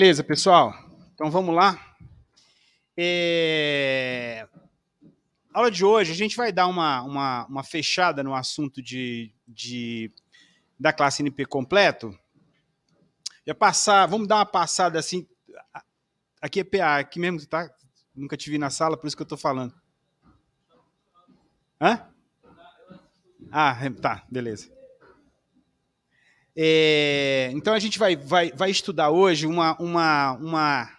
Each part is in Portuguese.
Beleza, pessoal? Então vamos lá. É... A aula de hoje, a gente vai dar uma, uma, uma fechada no assunto de, de, da classe NP completo. Já passar, vamos dar uma passada assim. Aqui é PA, aqui mesmo, tá? Nunca te vi na sala, por isso que eu tô falando. Hã? Ah, é, tá, beleza. É, então a gente vai, vai, vai estudar hoje uma, uma, uma,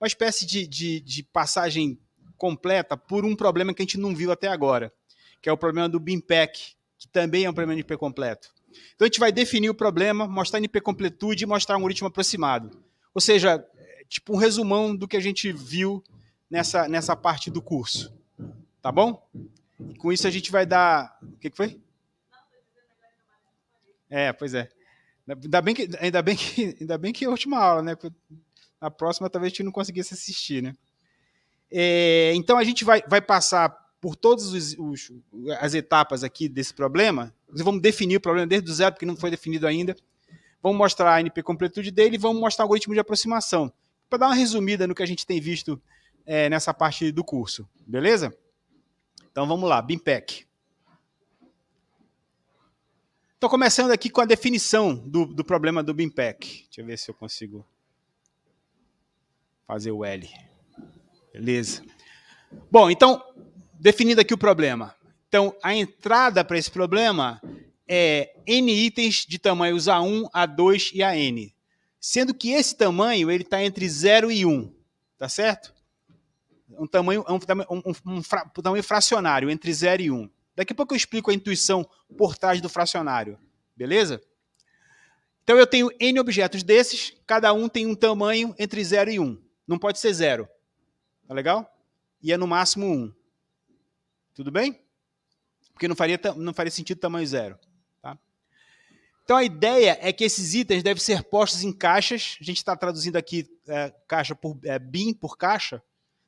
uma espécie de, de, de passagem completa por um problema que a gente não viu até agora, que é o problema do BIMPEC, que também é um problema de IP completo. Então a gente vai definir o problema, mostrar NP completude e mostrar um algoritmo aproximado. Ou seja, é, tipo um resumão do que a gente viu nessa, nessa parte do curso. Tá bom? E com isso a gente vai dar. O que, que foi? É, pois é. Ainda bem que, ainda bem que, ainda bem que é a última aula, né? Na próxima talvez a gente não conseguisse assistir, né? É, então a gente vai, vai passar por todas as etapas aqui desse problema. Vamos definir o problema desde o zero, porque não foi definido ainda. Vamos mostrar a NP completude dele e vamos mostrar o algoritmo de aproximação. Para dar uma resumida no que a gente tem visto é, nessa parte do curso, beleza? Então vamos lá, BIMPEC. Estou começando aqui com a definição do, do problema do BIMPEC. Deixa eu ver se eu consigo fazer o L. Beleza. Bom, então, definindo aqui o problema. Então, a entrada para esse problema é N itens de tamanhos A1, A2 e AN. Sendo que esse tamanho ele está entre 0 e 1, tá certo? Um tamanho, um, um, um, um, um tamanho fracionário, entre 0 e 1. Daqui a pouco eu explico a intuição por trás do fracionário, beleza? Então eu tenho N objetos desses, cada um tem um tamanho entre 0 e 1. Um. Não pode ser zero. Tá legal? E é no máximo 1. Um. Tudo bem? Porque não faria, não faria sentido tamanho zero. Tá? Então a ideia é que esses itens devem ser postos em caixas. A gente está traduzindo aqui é, caixa por é, bin por caixa.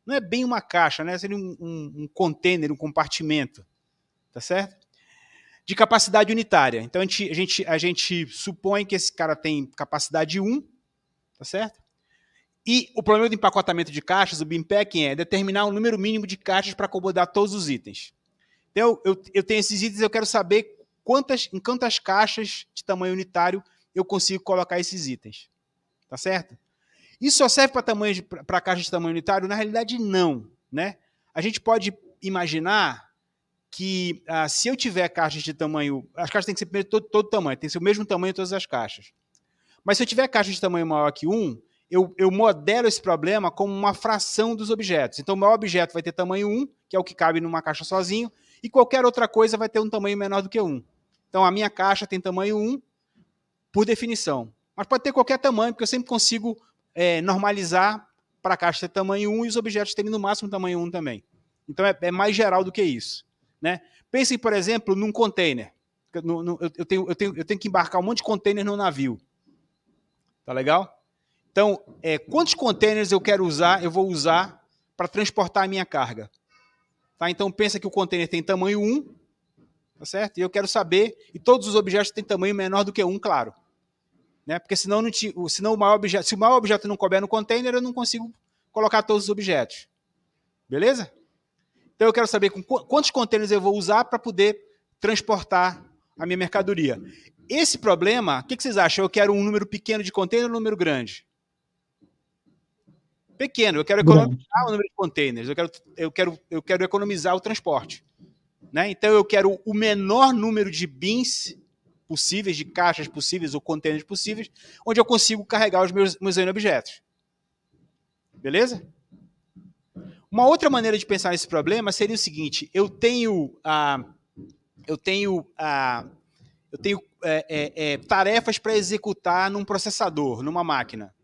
Não é bem uma caixa, né? Seria um, um, um container, um compartimento tá certo? De capacidade unitária. Então a gente, a gente, a gente supõe que esse cara tem capacidade 1, tá certo? E o problema do empacotamento de caixas, o packing é determinar o um número mínimo de caixas para acomodar todos os itens. Então, eu, eu tenho esses itens, eu quero saber quantas, em quantas caixas de tamanho unitário eu consigo colocar esses itens. Tá certo? Isso só serve para caixa de tamanho unitário? Na realidade, não. Né? A gente pode imaginar que ah, se eu tiver caixas de tamanho, as caixas têm que ser todo, todo tamanho, tem que ser o mesmo tamanho em todas as caixas. Mas se eu tiver caixa de tamanho maior que um, eu, eu modelo esse problema como uma fração dos objetos. Então, o maior objeto vai ter tamanho 1, que é o que cabe numa caixa sozinho, e qualquer outra coisa vai ter um tamanho menor do que 1. Então, a minha caixa tem tamanho 1 por definição. Mas pode ter qualquer tamanho, porque eu sempre consigo é, normalizar para a caixa ter tamanho 1 e os objetos terem no máximo tamanho 1 também. Então, é, é mais geral do que isso. Né? Pensem, por exemplo, num container. No, no, eu, tenho, eu, tenho, eu tenho que embarcar um monte de container no navio. Tá legal? Então, é, quantos containers eu quero usar, eu vou usar para transportar a minha carga? Tá? Então, pensa que o container tem tamanho 1, tá certo? E eu quero saber, e todos os objetos têm tamanho menor do que 1, claro. Né? Porque senão, não te, senão o maior objeto, se o maior objeto não couber no container, eu não consigo colocar todos os objetos. Beleza? Então eu quero saber com quantos contêineres eu vou usar para poder transportar a minha mercadoria. Esse problema, o que, que, vocês acham? Eu quero um número pequeno de contêiner ou um número grande? Pequeno, eu quero economizar o número de contêineres, eu quero, eu, quero, eu quero economizar o transporte. Né? Então eu quero o menor número de bins possíveis, de caixas possíveis ou contêineres possíveis, onde eu consigo carregar os meus, meus objetos. Beleza? Uma outra maneira de pensar esse problema seria o seguinte: eu tenho a ah, eu tenho a ah, eu tenho é, é, é tarefas para executar num processador, numa máquina.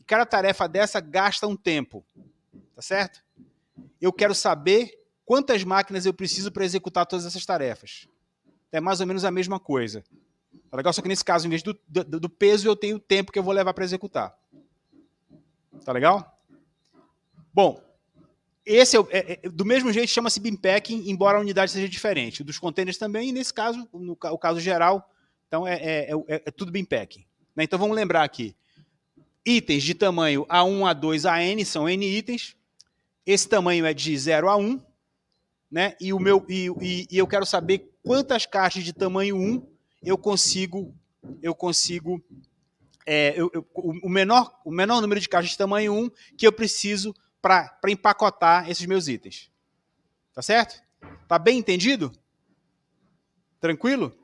E cada tarefa dessa gasta um tempo, tá certo? Eu quero saber quantas máquinas eu preciso para executar todas essas tarefas. É mais ou menos a mesma coisa. Tá legal? Só que nesse caso, em vez do, do, do peso, eu tenho o tempo que eu vou levar para executar. Tá legal? Bom, esse é, é, é, é, do mesmo jeito chama-se packing, embora a unidade seja diferente. Dos contêineres também, e nesse caso, no o caso geral, então é, é, é, é tudo binpacking. Né? Então vamos lembrar aqui: itens de tamanho A1, A2, AN são N itens. Esse tamanho é de 0 a 1, né? E o meu e, e, e eu quero saber quantas caixas de tamanho 1 eu consigo eu consigo é, eu, eu, o, menor, o menor número de caixas de tamanho 1 que eu preciso para empacotar esses meus itens. Tá certo? Tá bem entendido? Tranquilo?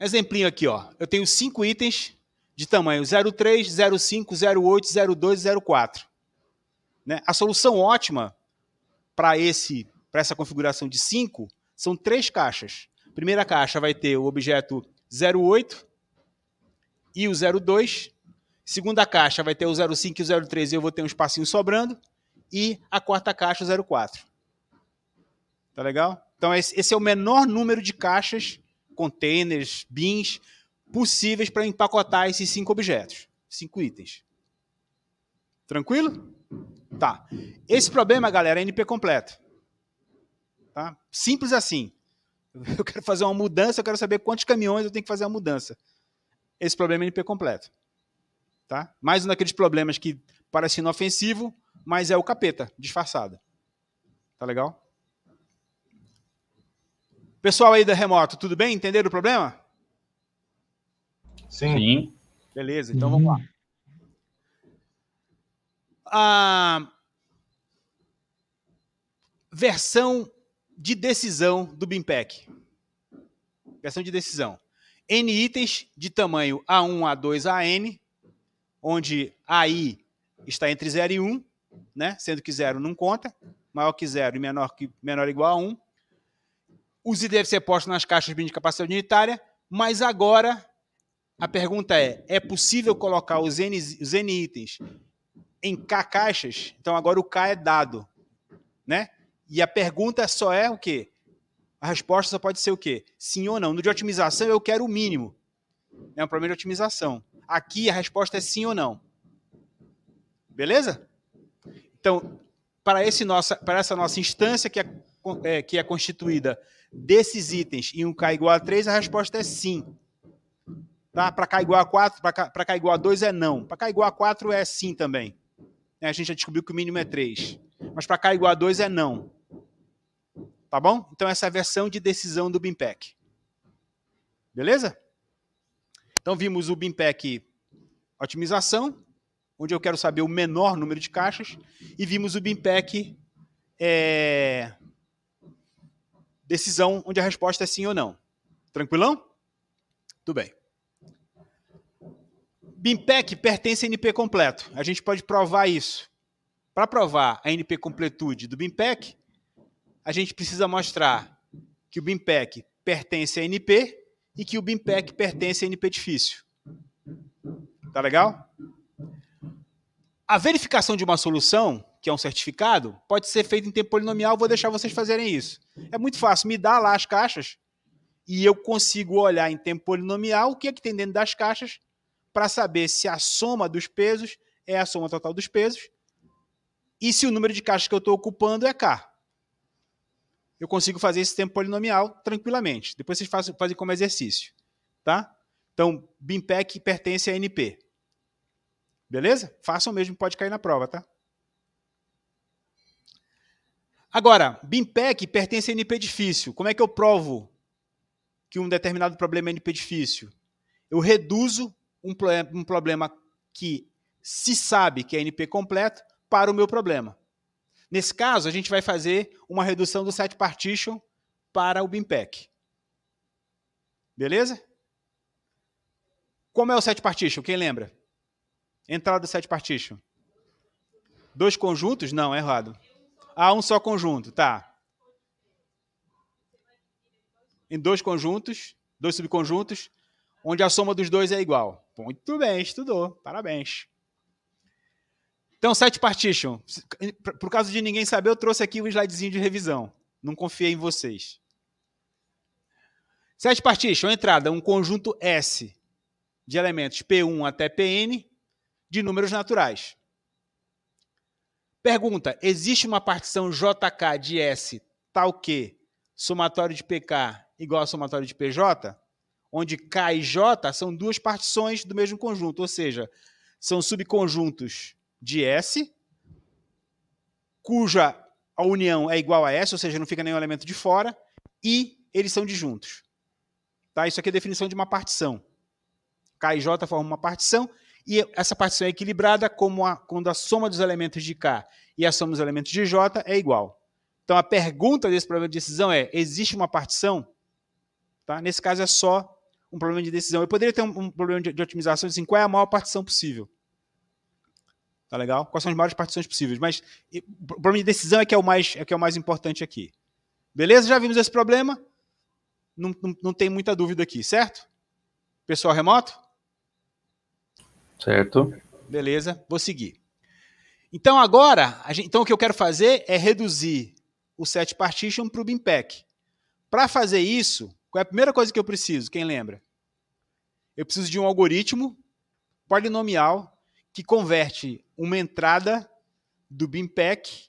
Exemplinho aqui, ó. Eu tenho cinco itens de tamanho 03, 05, 08, 02 e 04. Né? A solução ótima para esse para essa configuração de 5 são três caixas. primeira caixa vai ter o objeto 08 e o 02 Segunda caixa vai ter o 05 e o 03 e eu vou ter um espacinho sobrando. E a quarta caixa, o 04. Tá legal? Então, esse é o menor número de caixas, containers, bins possíveis para empacotar esses cinco objetos, cinco itens. Tranquilo? Tá. Esse problema, galera, é NP completo. Tá? Simples assim. Eu quero fazer uma mudança, eu quero saber quantos caminhões eu tenho que fazer a mudança. Esse problema é NP completo. Tá? Mais um daqueles problemas que parece inofensivo, mas é o capeta disfarçado. Tá legal? Pessoal aí da remoto, tudo bem? Entenderam o problema? Sim. Sim. Beleza, então uhum. vamos lá. A versão de decisão do BIMPEC. Versão de decisão. N itens de tamanho A1, A2, AN onde AI está entre 0 e 1, um, né? sendo que 0 não conta, maior que 0 e menor, que, menor ou igual a 1. Um. os Z deve ser postos nas caixas de capacidade unitária, mas agora a pergunta é: é possível colocar os N, os N itens em K caixas? Então agora o K é dado. Né? E a pergunta só é o quê? A resposta só pode ser o quê? Sim ou não. No de otimização, eu quero o mínimo. É um problema de otimização. Aqui a resposta é sim ou não. Beleza? Então, para, esse nossa, para essa nossa instância que é, é, que é constituída desses itens e um K igual a 3, a resposta é sim. Tá? Para K igual a 4, para K, K, igual a 2 é não. Para K igual a 4 é sim também. É, a gente já descobriu que o mínimo é 3. Mas para K igual a 2 é não. Tá bom? Então essa é a versão de decisão do BIMPEC. Beleza? Então vimos o BIMPEC otimização, onde eu quero saber o menor número de caixas, e vimos o BIMPEC é, decisão, onde a resposta é sim ou não. Tranquilão? Tudo bem. BIMPEC pertence a NP completo. A gente pode provar isso. Para provar a NP completude do BIMPEC, a gente precisa mostrar que o BIMPEC pertence a NP e que o BIMPEC pertence à NP Edifício. Tá legal? A verificação de uma solução, que é um certificado, pode ser feita em tempo polinomial, vou deixar vocês fazerem isso. É muito fácil, me dá lá as caixas e eu consigo olhar em tempo polinomial o que é que tem dentro das caixas para saber se a soma dos pesos é a soma total dos pesos e se o número de caixas que eu estou ocupando é K eu consigo fazer esse tempo polinomial tranquilamente. Depois vocês fazem, fazem como exercício, tá? Então, BIMPEC pertence a NP. Beleza? Façam mesmo, pode cair na prova, tá? Agora, BIMPEC pertence a NP difícil. Como é que eu provo que um determinado problema é NP difícil? Eu reduzo um, um problema que se sabe que é NP completo para o meu problema. Nesse caso, a gente vai fazer uma redução do set partition para o BIMPEC. Beleza? Como é o set partition? Quem lembra? Entrada do set partition. Dois conjuntos? Não, é errado. Ah, um só conjunto, tá. Em dois conjuntos, dois subconjuntos, onde a soma dos dois é igual. Muito bem, estudou. Parabéns. Então, set partition. Por caso de ninguém saber, eu trouxe aqui um slidezinho de revisão. Não confiei em vocês. Set partition, entrada, um conjunto S de elementos P1 até Pn de números naturais. Pergunta: existe uma partição JK de S tal que somatório de PK igual a somatório de PJ, onde K e J são duas partições do mesmo conjunto, ou seja, são subconjuntos de S, cuja a união é igual a S, ou seja, não fica nenhum elemento de fora, e eles são disjuntos. Tá? Isso aqui é a definição de uma partição. K e J formam uma partição, e essa partição é equilibrada como a, quando a soma dos elementos de K e a soma dos elementos de J é igual. Então a pergunta desse problema de decisão é: existe uma partição? Tá? Nesse caso é só um problema de decisão. Eu poderia ter um, um problema de, de otimização dizendo assim, qual é a maior partição possível. Tá legal? Quais são as maiores partições possíveis? Mas o problema de decisão é que é o mais, é que é o mais importante aqui. Beleza? Já vimos esse problema? Não, não, não tem muita dúvida aqui, certo? Pessoal remoto? Certo. Beleza, vou seguir. Então agora, gente, então o que eu quero fazer é reduzir o set partition para o BIMPEC. Para fazer isso, qual é a primeira coisa que eu preciso? Quem lembra? Eu preciso de um algoritmo polinomial que converte uma entrada do BIMPEC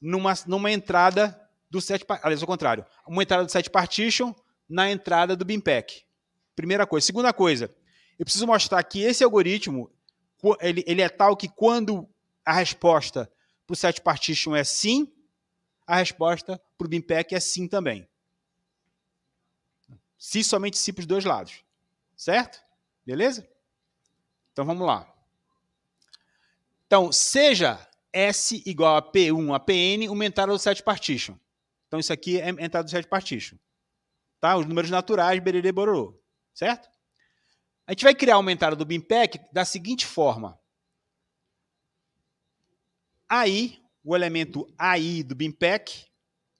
numa, numa entrada do set, aliás, ao contrário, uma entrada do set partition na entrada do BIMPEC. Primeira coisa. Segunda coisa, eu preciso mostrar que esse algoritmo ele, ele é tal que quando a resposta para o set partition é sim, a resposta para o BIMPEC é sim também. Se somente se para os dois lados. Certo? Beleza? Então vamos lá. Então, seja S igual a P1 a Pn, uma entrada do set partition. Então isso aqui é entrada do set partition. Tá? Os números naturais, bererê, bororô. Certo? A gente vai criar uma entrada do BIMPEC da seguinte forma. AI, o elemento AI do BIMPEC,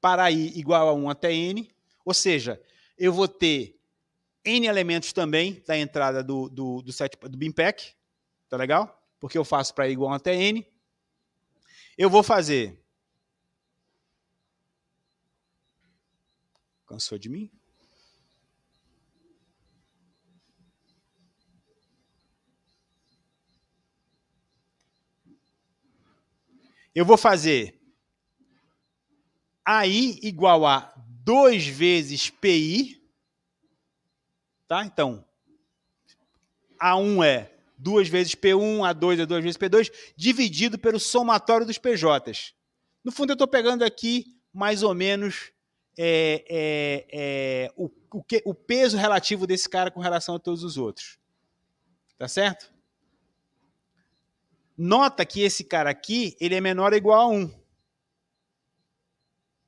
para i igual a 1 até n, ou seja, eu vou ter N elementos também da entrada do, do, do, set, do BIMPEC, tá legal? Porque eu faço para igual até N. Eu vou fazer... Cansou de mim? Eu vou fazer AI igual a 2 vezes PI Tá? Então, A1 é 2 vezes P1, A2 é 2 vezes P2, dividido pelo somatório dos PJs. No fundo, eu estou pegando aqui mais ou menos é, é, é, o, o, que, o peso relativo desse cara com relação a todos os outros. Tá certo? Nota que esse cara aqui, ele é menor ou igual a 1.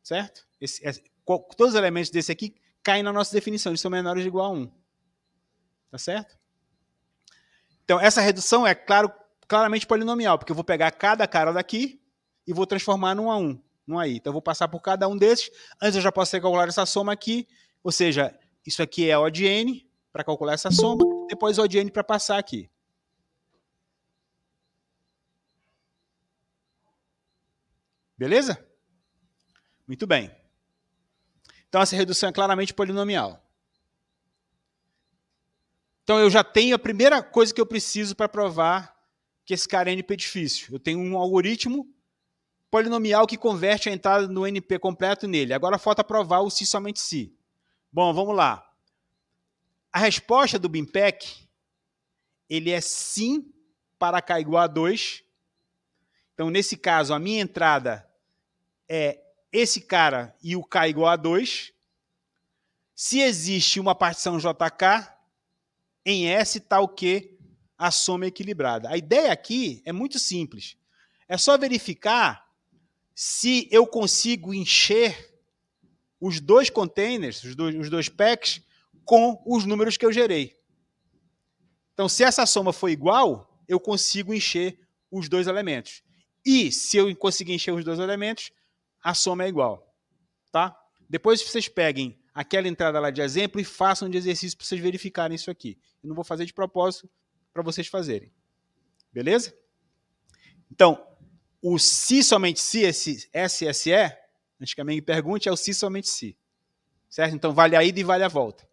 Certo? Esse, esse, todos os elementos desse aqui caem na nossa definição, eles são menores ou igual a 1. Tá certo? Então, essa redução é claro, claramente polinomial, porque eu vou pegar cada cara daqui e vou transformar num a um, num aí. Então, eu vou passar por cada um desses. Antes, eu já posso calcular essa soma aqui, ou seja, isso aqui é O de N para calcular essa soma, depois O de N para passar aqui. Beleza? Muito bem. Então, essa redução é claramente polinomial. Então eu já tenho a primeira coisa que eu preciso para provar que esse cara é NP difícil. Eu tenho um algoritmo polinomial que converte a entrada no NP completo nele. Agora falta provar o se somente se. Bom, vamos lá. A resposta do BIMPEC ele é sim para k igual a 2. Então, nesse caso, a minha entrada é esse cara e o k igual a 2. Se existe uma partição JK, em S tal tá que a soma é equilibrada. A ideia aqui é muito simples. É só verificar se eu consigo encher os dois containers, os dois, os dois packs, com os números que eu gerei. Então, se essa soma for igual, eu consigo encher os dois elementos. E se eu conseguir encher os dois elementos, a soma é igual. Tá? Depois vocês peguem aquela entrada lá de exemplo e façam de exercício para vocês verificarem isso aqui. Eu não vou fazer de propósito para vocês fazerem. Beleza? Então, o se somente se, esse SSE, antes que a Meng pergunte, é o se somente se. Certo? Então, vale a ida e vale a volta.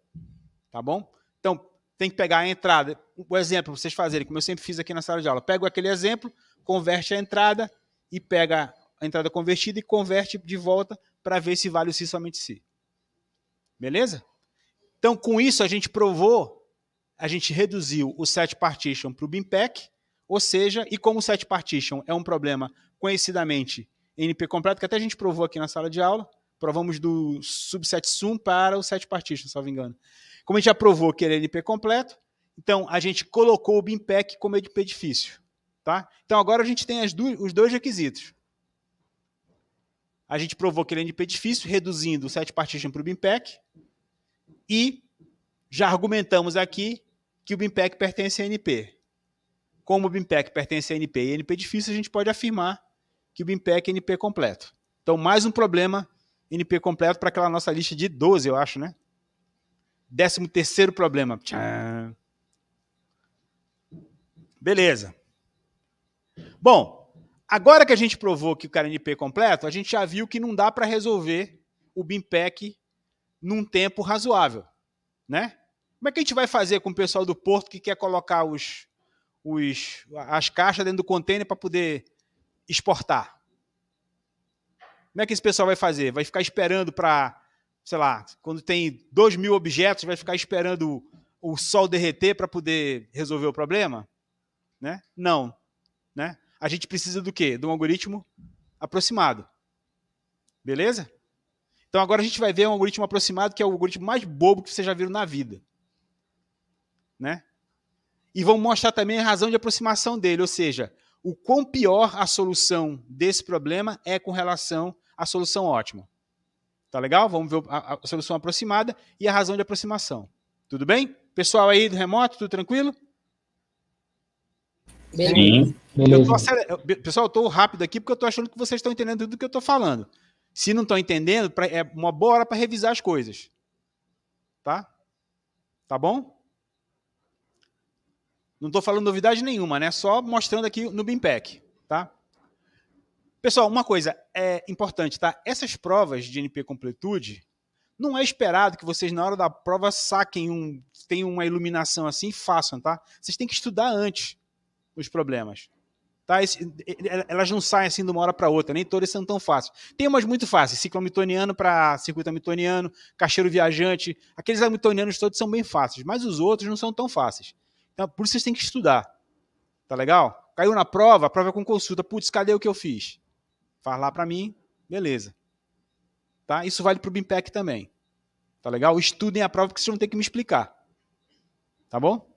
Tá bom? Então, tem que pegar a entrada. O exemplo para vocês fazerem, como eu sempre fiz aqui na sala de aula. Pego aquele exemplo, converte a entrada e pega a entrada convertida e converte de volta para ver se vale o se somente se. Beleza? Então, com isso, a gente provou, a gente reduziu o set partition para o BIMPEC, ou seja, e como o set partition é um problema conhecidamente NP completo, que até a gente provou aqui na sala de aula, provamos do subset sum para o set partition, salvo engano. Como a gente já provou que ele é NP completo, então a gente colocou o BIMPEC como NP difícil. Tá? Então agora a gente tem as os dois requisitos a gente provou que é NP difícil, reduzindo o set partition para o BIMPEC, e já argumentamos aqui que o BIMPEC pertence a NP. Como o BIMPEC pertence a NP e é NP difícil, a gente pode afirmar que o BIMPEC é NP completo. Então, mais um problema NP completo para aquela nossa lista de 12, eu acho, né? Décimo terceiro problema. Beleza. Bom, Agora que a gente provou que o KNP é completo, a gente já viu que não dá para resolver o BIMPEC num tempo razoável, né? Como é que a gente vai fazer com o pessoal do porto que quer colocar os, os as caixas dentro do container para poder exportar? Como é que esse pessoal vai fazer? Vai ficar esperando para, sei lá, quando tem dois mil objetos, vai ficar esperando o, o sol derreter para poder resolver o problema? Né? Não. Né? a gente precisa do quê? De um algoritmo aproximado. Beleza? Então agora a gente vai ver um algoritmo aproximado que é o algoritmo mais bobo que você já viu na vida. Né? E vão mostrar também a razão de aproximação dele, ou seja, o quão pior a solução desse problema é com relação à solução ótima. Tá legal? Vamos ver a, a solução aproximada e a razão de aproximação. Tudo bem? Pessoal aí do remoto, tudo tranquilo? Eu tô aceler... Pessoal, eu tô rápido aqui porque eu tô achando que vocês estão entendendo tudo que eu tô falando. Se não estão entendendo, é uma boa hora para revisar as coisas. Tá? Tá bom? Não estou falando novidade nenhuma, né? Só mostrando aqui no BIMPEC, tá? Pessoal, uma coisa é importante, tá? Essas provas de NP completude, não é esperado que vocês na hora da prova saquem um, tenham uma iluminação assim e façam, tá? Vocês têm que estudar antes os problemas. Tá? elas não saem assim de uma hora para outra, nem todas são tão fáceis. Tem umas muito fáceis, ciclo hamiltoniano para circuito hamiltoniano, cacheiro viajante, aqueles hamiltonianos todos são bem fáceis, mas os outros não são tão fáceis. Então, por isso vocês têm que estudar. Tá legal? Caiu na prova, a prova é com consulta. Putz, cadê o que eu fiz? Faz lá para mim, beleza. Tá? Isso vale para o BIMPEC também. Tá legal? Estudem a prova que vocês vão ter que me explicar. Tá bom?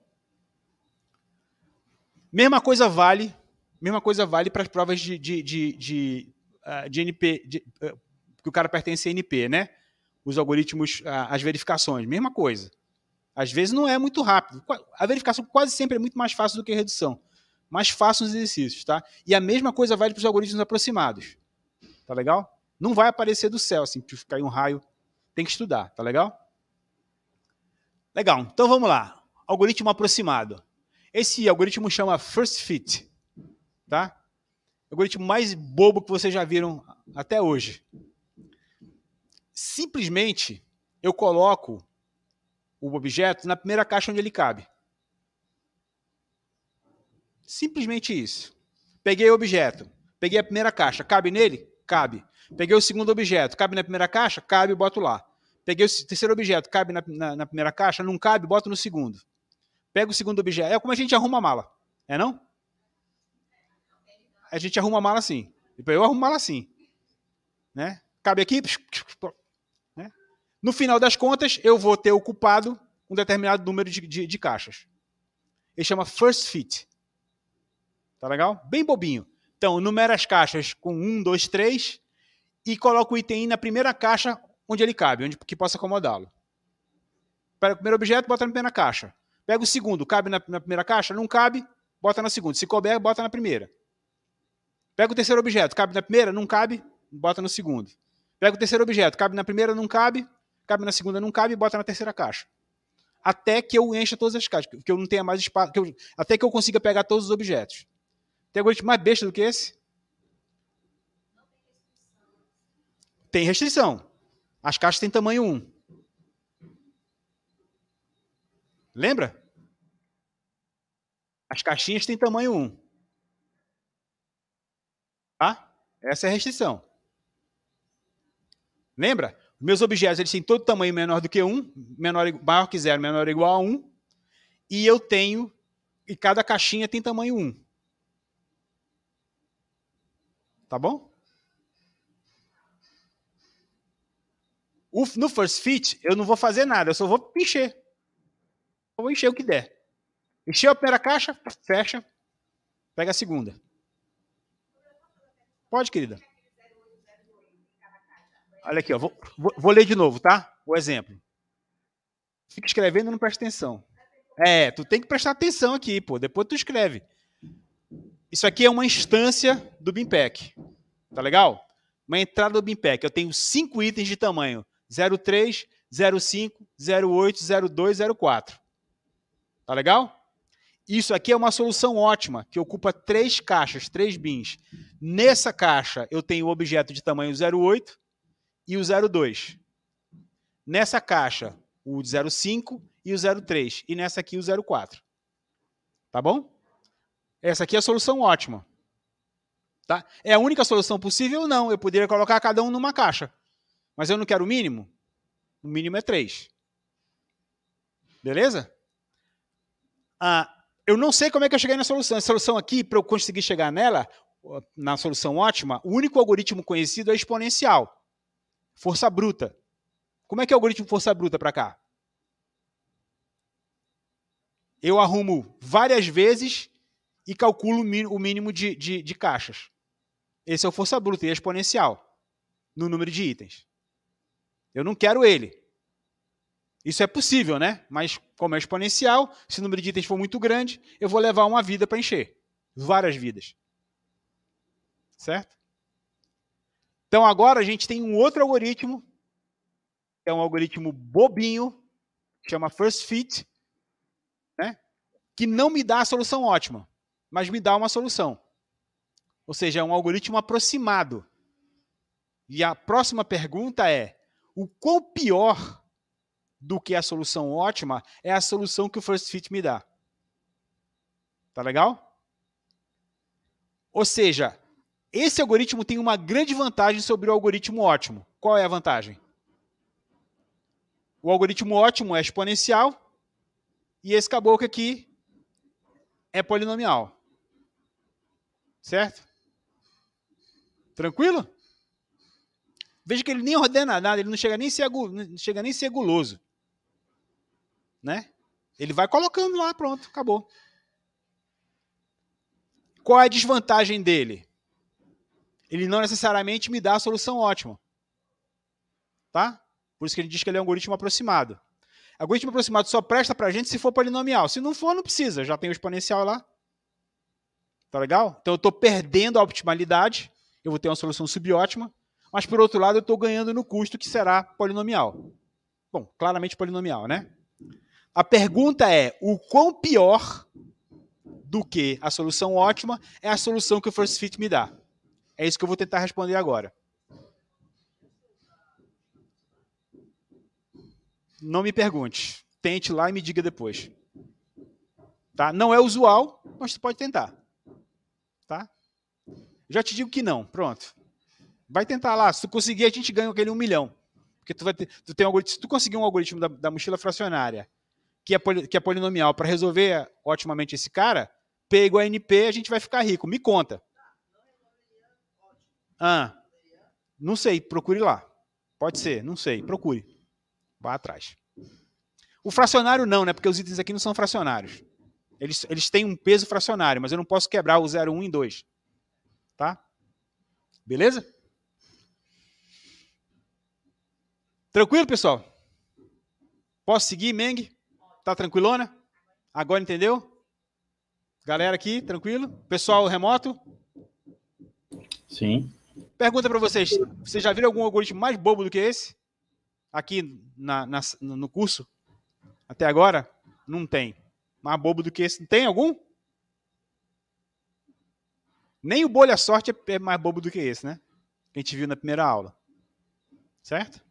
Mesma coisa vale, mesma coisa vale para as provas de, de, de, de, uh, de NP, de, eh, que o cara pertence a NP, né? Os algoritmos, ah, as verificações, mesma coisa. Às vezes não é muito rápido. A verificação quase sempre é muito mais fácil do que a redução. mais fácil os exercícios, tá? E a mesma coisa vale para os algoritmos aproximados. Tá legal? Não vai aparecer do céu, assim, em um raio. Tem que estudar, tá legal? Legal, então vamos lá. Algoritmo aproximado. Esse algoritmo chama First Fit, tá? O algoritmo mais bobo que vocês já viram até hoje. Simplesmente eu coloco o objeto na primeira caixa onde ele cabe. Simplesmente isso. Peguei o objeto, peguei a primeira caixa, cabe nele? Cabe. Peguei o segundo objeto, cabe na primeira caixa? Cabe, boto lá. Peguei o terceiro objeto, cabe na, na, na primeira caixa? Não cabe, boto no segundo. Pega o segundo objeto. É como a gente arruma a mala. É não? A gente arruma a mala assim. Eu arrumo a mala assim. Né? Cabe aqui. Né? No final das contas, eu vou ter ocupado um determinado número de, de, de caixas. Ele chama first fit. Tá legal? Bem bobinho. Então, numera as caixas com 1, 2, 3 e coloca o item na primeira caixa onde ele cabe, onde que possa acomodá-lo. Para o primeiro objeto, bota na primeira caixa. Pega o segundo, cabe na, na primeira caixa? Não cabe, bota na segunda. Se couber, bota na primeira. Pega o terceiro objeto, cabe na primeira? Não cabe, bota no segundo. Pega o terceiro objeto, cabe na primeira? Não cabe, cabe na segunda? Não cabe, bota na terceira caixa. Até que eu encha todas as caixas, que eu não tenha mais espaço, que eu, até que eu consiga pegar todos os objetos. Tem coisa mais besta do que esse? Tem restrição. As caixas têm tamanho 1. Lembra? As caixinhas têm tamanho 1. Tá? Essa é a restrição. Lembra? Meus objetos eles têm todo tamanho menor do que 1, menor, maior que 0, menor ou igual a 1. E eu tenho. E cada caixinha tem tamanho 1. Tá bom? no first fit, eu não vou fazer nada, eu só vou preencher. Eu vou encher o que der. Encheu a primeira caixa, fecha, pega a segunda. Pode, querida. Olha aqui, ó, vou, vou, vou ler de novo, tá? O exemplo. Fica escrevendo e não presta atenção. É, tu tem que prestar atenção aqui, pô. Depois tu escreve. Isso aqui é uma instância do BIMPEC. Tá legal? Uma entrada do BIMPEC. Eu tenho cinco itens de tamanho: 03, 05, 08, 02, 04. Tá legal? Isso aqui é uma solução ótima, que ocupa três caixas, três bins. Nessa caixa eu tenho o objeto de tamanho 08 e o 02. Nessa caixa, o 05 e o 03. E nessa aqui, o 04. Tá bom? Essa aqui é a solução ótima. Tá? É a única solução possível? Não. Eu poderia colocar cada um numa caixa. Mas eu não quero o mínimo? O mínimo é 3. Beleza? Ah, eu não sei como é que eu cheguei na solução. A solução aqui, para eu conseguir chegar nela, na solução ótima, o único algoritmo conhecido é exponencial. Força bruta. Como é que é o algoritmo força bruta para cá? Eu arrumo várias vezes e calculo o mínimo de, de, de caixas. Esse é o força bruta e é exponencial no número de itens. Eu não quero ele. Isso é possível, né? Mas como é exponencial, se o número de itens for muito grande, eu vou levar uma vida para encher. Várias vidas. Certo? Então agora a gente tem um outro algoritmo, que é um algoritmo bobinho, chama First Fit, né? que não me dá a solução ótima, mas me dá uma solução. Ou seja, é um algoritmo aproximado. E a próxima pergunta é: o quão pior do que a solução ótima é a solução que o First Fit me dá. Tá legal? Ou seja, esse algoritmo tem uma grande vantagem sobre o algoritmo ótimo. Qual é a vantagem? O algoritmo ótimo é exponencial e esse caboclo aqui é polinomial. Certo? Tranquilo? Veja que ele nem ordena nada, ele não chega nem a ser, não chega nem ser guloso né? Ele vai colocando lá, pronto, acabou. Qual é a desvantagem dele? Ele não necessariamente me dá a solução ótima. Tá? Por isso que ele diz que ele é um algoritmo aproximado. Algoritmo aproximado só presta pra gente se for polinomial. Se não for, não precisa. Já tem o exponencial lá. Tá legal? Então eu estou perdendo a optimalidade. Eu vou ter uma solução subótima. Mas por outro lado, eu estou ganhando no custo que será polinomial. Bom, claramente polinomial, né? A pergunta é: o quão pior do que a solução ótima é a solução que o First Fit me dá? É isso que eu vou tentar responder agora. Não me pergunte. Tente lá e me diga depois. Tá? Não é usual, mas você pode tentar. Tá? Já te digo que não. Pronto. Vai tentar lá. Se tu conseguir, a gente ganha aquele um milhão. Porque tu, vai ter, tu tem um algoritmo, se tu conseguir um algoritmo da, da mochila fracionária que é, que é polinomial para resolver otimamente esse cara, P igual a NP, a gente vai ficar rico. Me conta. Ah, não sei, procure lá. Pode ser, não sei, procure. Vá atrás. O fracionário não, né? Porque os itens aqui não são fracionários. Eles, eles têm um peso fracionário, mas eu não posso quebrar o 0, 1 em 2. Tá? Beleza? Tranquilo, pessoal? Posso seguir, Meng? Tá tranquilona? Agora entendeu? Galera aqui, tranquilo? Pessoal remoto? Sim. Pergunta para vocês: vocês já viram algum algoritmo mais bobo do que esse? Aqui na, na, no curso? Até agora? Não tem. Mais bobo do que esse? Tem algum? Nem o bolha sorte é mais bobo do que esse, né? Que a gente viu na primeira aula. Certo?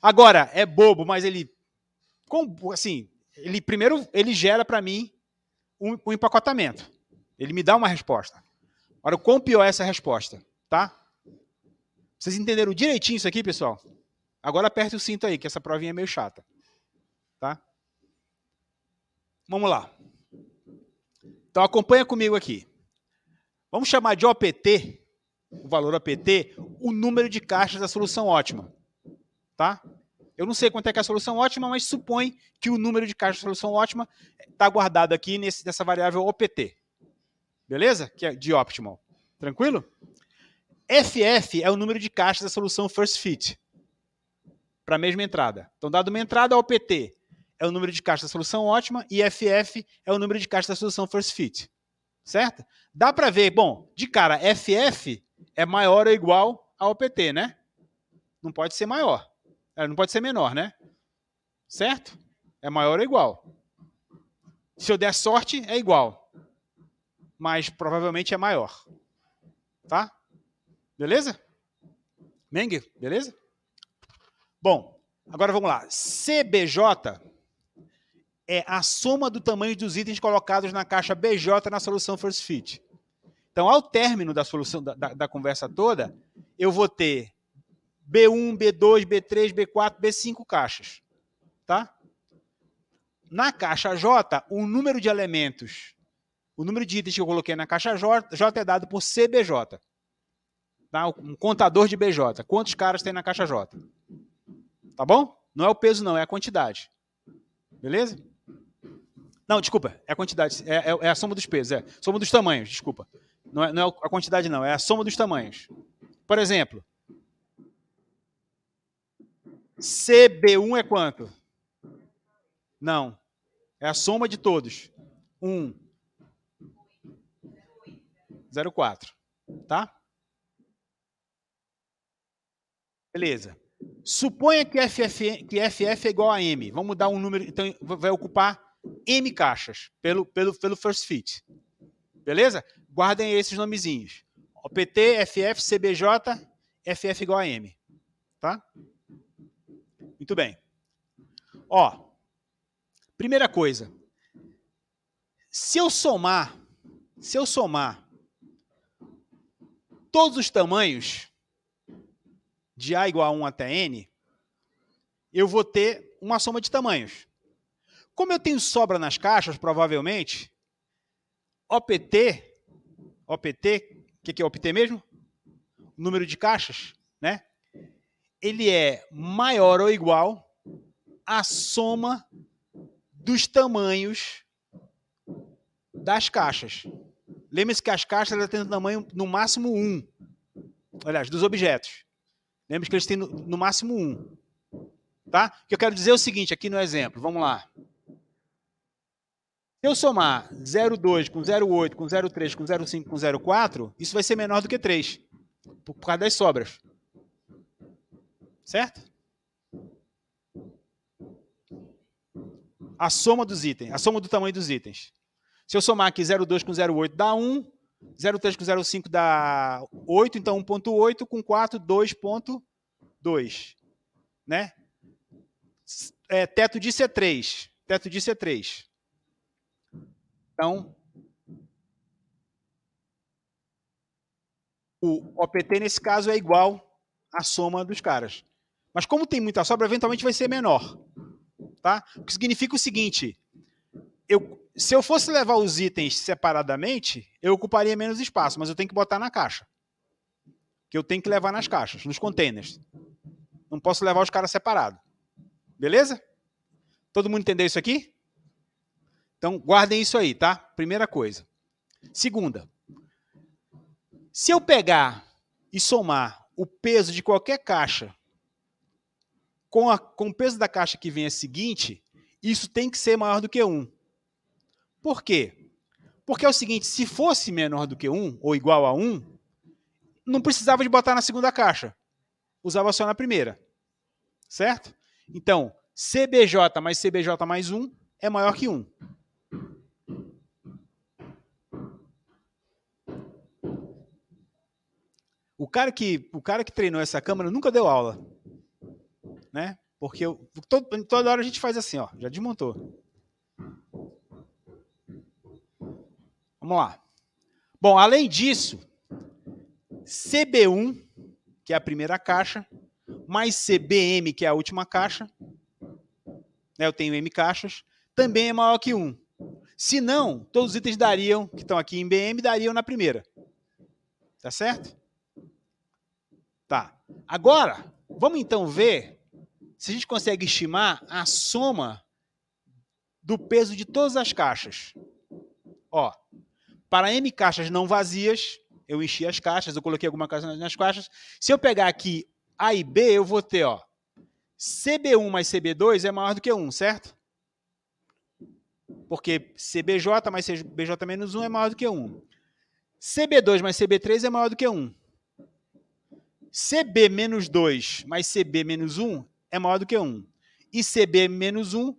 Agora, é bobo, mas ele. Com, assim, ele primeiro ele gera para mim um, um, empacotamento. Ele me dá uma resposta. Agora, quão pior é essa resposta, tá? Vocês entenderam direitinho isso aqui, pessoal? Agora aperte o cinto aí, que essa provinha é meio chata. Tá? Vamos lá. Então acompanha comigo aqui. Vamos chamar de OPT, o valor OPT, o número de caixas da solução ótima. Tá? Eu não sei quanto é que é a solução ótima, mas supõe que o número de caixas de solução ótima está guardado aqui nesse, nessa variável OPT. Beleza? Que é de optimal. Tranquilo? FF é o número de caixas da solução first fit para a mesma entrada. Então, dado uma entrada, OPT é o número de caixas da solução ótima e FF é o número de caixas da solução first fit. Certo? Dá para ver, bom, de cara, FF é maior ou igual a OPT, né? Não pode ser maior. Ela é, não pode ser menor, né? Certo? É maior ou igual. Se eu der sorte, é igual. Mas provavelmente é maior. Tá? Beleza? Meng, beleza? Bom, agora vamos lá. CBJ é a soma do tamanho dos itens colocados na caixa BJ na solução first fit. Então, ao término da solução da, da, da conversa toda, eu vou ter B1, B2, B3, B4, B5 caixas, tá? Na caixa J, o número de elementos, o número de itens que eu coloquei na caixa J, J é dado por CBJ, tá? Um contador de BJ. Quantos caras tem na caixa J? Tá bom? Não é o peso, não, é a quantidade. Beleza? Não, desculpa, é a quantidade, é, é, é a soma dos pesos, é. Soma dos tamanhos, desculpa. Não é, não é a quantidade, não, é a soma dos tamanhos. Por exemplo, CB1 é quanto? Não. É a soma de todos. 1. 04. Tá? Beleza. Suponha que FF, que FF é igual a M. Vamos mudar um número. Então, vai ocupar M caixas pelo, pelo, pelo first fit. Beleza? Guardem esses nomezinhos. OPT, FF, CBJ, FF é igual a M. Tá? Muito bem. Ó, primeira coisa. Se eu somar, se eu somar todos os tamanhos de A igual a 1 até N, eu vou ter uma soma de tamanhos. Como eu tenho sobra nas caixas, provavelmente, OPT, OPT, o que, que é OPT mesmo? Número de caixas, né? ele é maior ou igual à soma dos tamanhos das caixas. Lembre-se que as caixas têm um tamanho no máximo 1. Um. Aliás, dos objetos. Lembre-se que eles têm no, no máximo 1. Um. Tá? O que eu quero dizer é o seguinte aqui no exemplo. Vamos lá. Se eu somar 0,2 com 0,8, com 0,3, com 0,5, com 0,4, isso vai ser menor do que 3, por, por causa das sobras. Certo? A soma dos itens, a soma do tamanho dos itens. Se eu somar aqui 0,2 com 0,8 dá 1, 0,3 com 0,5 dá 8, então 1,8 com 4, 2,2. Né? É, teto disso é 3. Teto disso é 3. Então, o OPT nesse caso é igual à soma dos caras. Mas como tem muita sobra, eventualmente vai ser menor. Tá? O que significa o seguinte: eu, se eu fosse levar os itens separadamente, eu ocuparia menos espaço, mas eu tenho que botar na caixa. Que eu tenho que levar nas caixas, nos containers. Não posso levar os caras separados. Beleza? Todo mundo entendeu isso aqui? Então, guardem isso aí, tá? Primeira coisa. Segunda, se eu pegar e somar o peso de qualquer caixa com, a, com o peso da caixa que vem a seguinte, isso tem que ser maior do que 1. Por quê? Porque é o seguinte, se fosse menor do que 1 ou igual a 1, não precisava de botar na segunda caixa. Usava só na primeira. Certo? Então, CBJ mais CBJ mais 1 é maior que 1. O cara que, o cara que treinou essa câmera nunca deu aula né? Porque eu, todo, toda hora a gente faz assim, ó, já desmontou. Vamos lá. Bom, além disso, CB1, que é a primeira caixa, mais CBM, que é a última caixa, né, eu tenho M caixas, também é maior que 1. Se não, todos os itens dariam, que estão aqui em BM, dariam na primeira. Tá certo? Tá. Agora, vamos então ver se a gente consegue estimar a soma do peso de todas as caixas. Ó, para m caixas não vazias, eu enchi as caixas, eu coloquei alguma coisa nas caixas. Se eu pegar aqui A e B, eu vou ter, ó, CB1 mais CB2 é maior do que 1, certo? Porque CBJ mais CBJ menos 1 é maior do que 1. CB2 mais CB3 é maior do que 1. CB menos 2 mais CB menos 1 é maior do que 1. E CB menos 1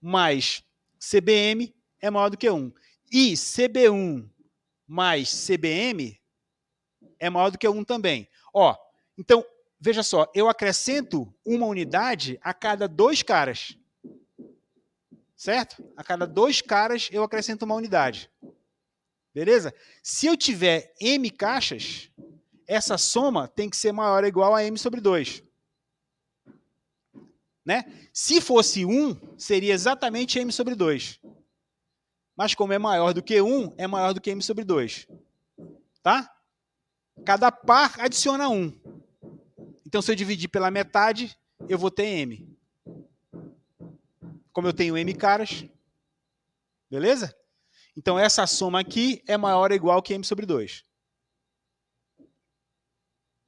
mais CBM é maior do que 1. E CB1 mais CBM é maior do que 1 também. Ó, então, veja só, eu acrescento uma unidade a cada dois caras. Certo? A cada dois caras eu acrescento uma unidade. Beleza? Se eu tiver M caixas, essa soma tem que ser maior ou igual a M sobre 2. Né? Se fosse 1, seria exatamente m sobre 2. Mas como é maior do que 1, é maior do que m sobre 2. Tá? Cada par adiciona 1. Então, se eu dividir pela metade, eu vou ter m. Como eu tenho m caras, beleza? Então, essa soma aqui é maior ou igual que m sobre 2.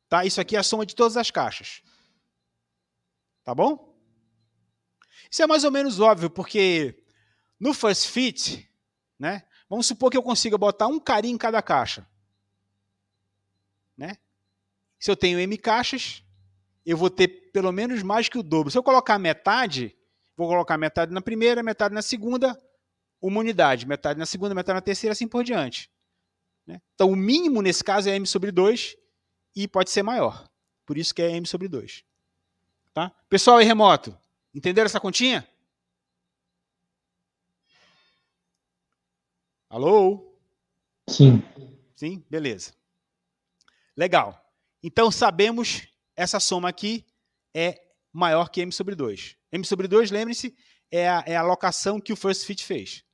Tá? Isso aqui é a soma de todas as caixas. Tá bom? Isso é mais ou menos óbvio, porque no First Fit, né? Vamos supor que eu consiga botar um carinha em cada caixa. Né? Se eu tenho M caixas, eu vou ter pelo menos mais que o dobro. Se eu colocar metade, vou colocar metade na primeira, metade na segunda, uma unidade, metade na segunda, metade na terceira, assim por diante. Né? Então, o mínimo nesse caso é M sobre 2 e pode ser maior. Por isso que é M sobre 2. Tá? Pessoal aí é remoto, Entenderam essa continha? Alô? Sim. Sim, beleza. Legal. Então sabemos essa soma aqui é maior que m sobre 2. m sobre 2, lembre-se, é a, é a alocação que o first fit fez.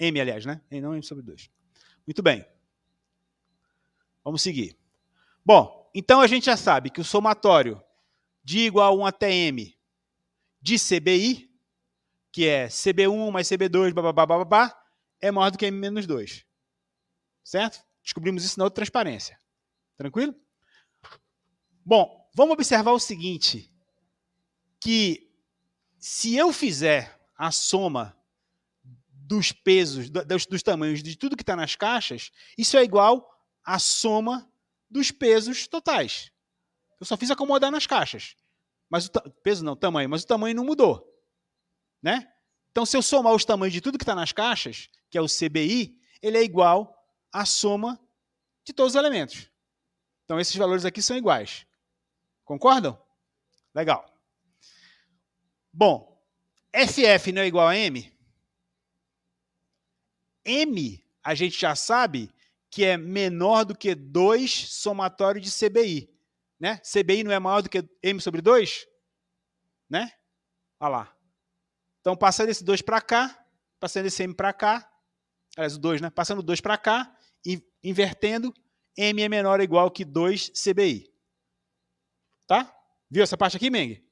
m, aliás, né? E não m sobre 2. Muito bem. Vamos seguir. Bom, então a gente já sabe que o somatório de igual a 1 até m de CBI, que é CB1 mais CB2, babá, babá, é maior do que M menos 2. Certo? Descobrimos isso na outra transparência. Tranquilo? Bom, vamos observar o seguinte, que se eu fizer a soma dos pesos, dos, dos tamanhos de tudo que está nas caixas, isso é igual à soma dos pesos totais. Eu só fiz acomodar nas caixas. Mas o peso não, tamanho, mas o tamanho não mudou, né? Então, se eu somar os tamanhos de tudo que está nas caixas, que é o CBI, ele é igual à soma de todos os elementos. Então, esses valores aqui são iguais. Concordam? Legal. Bom, FF não é igual a M? M, a gente já sabe que é menor do que 2 somatório de CBI. Né? CBI não é maior do que M sobre 2? Né? Olha lá. Então, passando esse 2 para cá, passando esse M para cá, aliás, o 2, né? Passando o 2 para cá, invertendo, M é menor ou igual que 2 CBI. Tá? Viu essa parte aqui, Meng?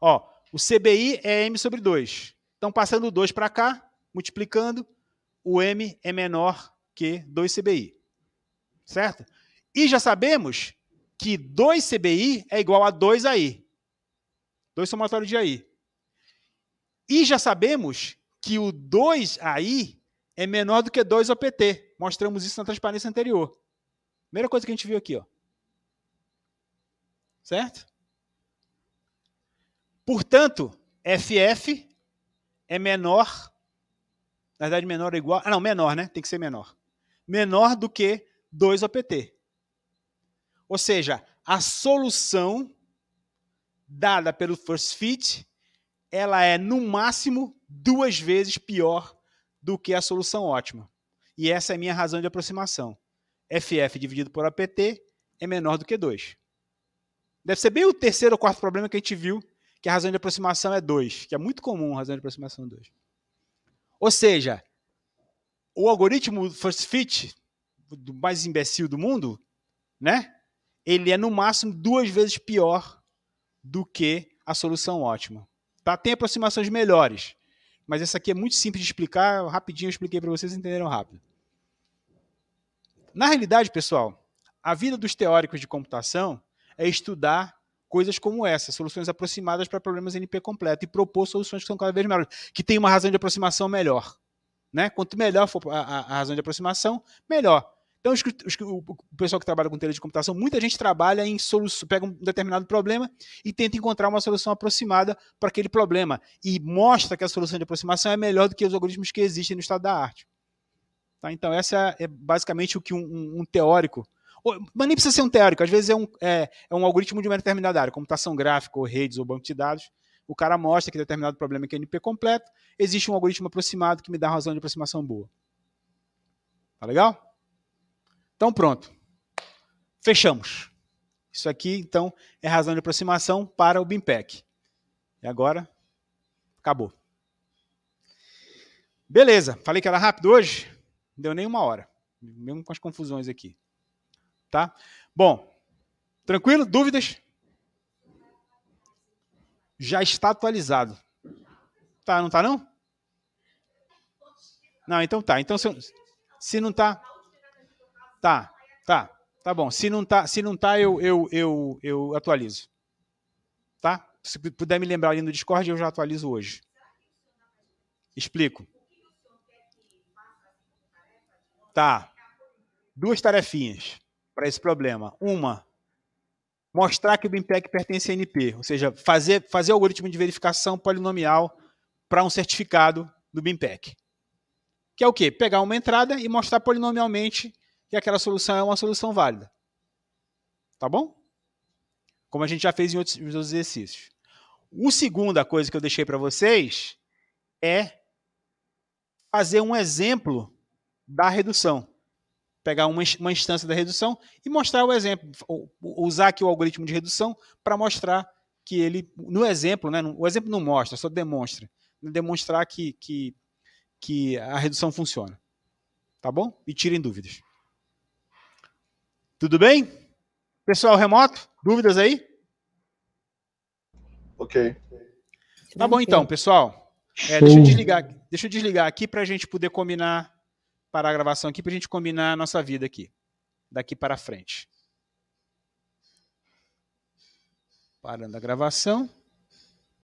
Ó, o CBI é M sobre 2. Então, passando o 2 para cá, multiplicando, o M é menor que 2 CBI. Certo? E já sabemos que 2 CBI é igual a 2 AI. 2 somatório de AI. E já sabemos que o 2 AI é menor do que 2 OPT. Mostramos isso na transparência anterior. Primeira coisa que a gente viu aqui, ó. Certo? Portanto, FF é menor, na verdade menor é igual, ah não, menor, né? Tem que ser menor. Menor do que 2 OPT. Ou seja, a solução dada pelo first fit, ela é no máximo duas vezes pior do que a solução ótima. E essa é a minha razão de aproximação. FF dividido por APT é menor do que 2. Deve ser bem o terceiro ou quarto problema que a gente viu, que a razão de aproximação é 2, que é muito comum a razão de aproximação 2. É ou seja, o algoritmo first fit do mais imbecil do mundo, né? ele é no máximo duas vezes pior do que a solução ótima. Tá? Tem aproximações melhores, mas essa aqui é muito simples de explicar, rapidinho eu expliquei para vocês entenderam rápido. Na realidade, pessoal, a vida dos teóricos de computação é estudar coisas como essa, soluções aproximadas para problemas NP completo e propor soluções que são cada vez melhores, que tem uma razão de aproximação melhor. Né? Quanto melhor for a, a, a razão de aproximação, melhor. Então, os, os, o, pessoal que trabalha com teoria de computação, muita gente trabalha em solução, pega um determinado problema e tenta encontrar uma solução aproximada para aquele problema. E mostra que a solução de aproximação é melhor do que os algoritmos que existem no estado da arte. Tá? Então, essa é, é basicamente o que um, um, um teórico mas nem precisa ser um teórico, às vezes é um, é, é um algoritmo de uma determinada área, computação gráfica, ou redes, ou banco de dados. O cara mostra que determinado problema é NP completo, existe um algoritmo aproximado que me dá razão de aproximação boa. Tá legal? Então pronto. Fechamos. Isso aqui, então, é razão de aproximação para o BIMPEC. E agora, acabou. Beleza, falei que era rápido hoje? Não deu nem uma hora, mesmo com as confusões aqui. Tá? Bom, tranquilo? Dúvidas? Já está atualizado. Tá, não tá não? Não, então tá. Então se, se não tá, Tá, tá. Tá bom. Se não tá, se não tá eu, eu, eu, eu atualizo. Tá? Se puder me lembrar ali no Discord, eu já atualizo hoje. Explico. Tá. Duas tarefinhas para esse problema. Uma, mostrar que o BIMPEC pertence a NP, ou seja, fazer, fazer algoritmo de verificação polinomial para um certificado do BIMPEC. Que é o quê? Pegar uma entrada e mostrar polinomialmente que aquela solução é uma solução válida. Tá bom? Como a gente já fez em outros, em outros exercícios. O segunda coisa que eu deixei para vocês é fazer um exemplo da redução. Pegar uma, uma instância da redução e mostrar o exemplo. Usar aqui o algoritmo de redução para mostrar que ele, no exemplo, né, o exemplo não mostra, só demonstra. Demonstrar que, que, que a redução funciona. Tá bom? E tirem dúvidas. Tudo bem? Pessoal remoto, dúvidas aí? Ok. Tá bom então, pessoal. É, deixa, eu desligar, deixa eu desligar aqui para a gente poder combinar, parar a gravação aqui, para a gente combinar a nossa vida aqui, daqui para frente. Parando a gravação.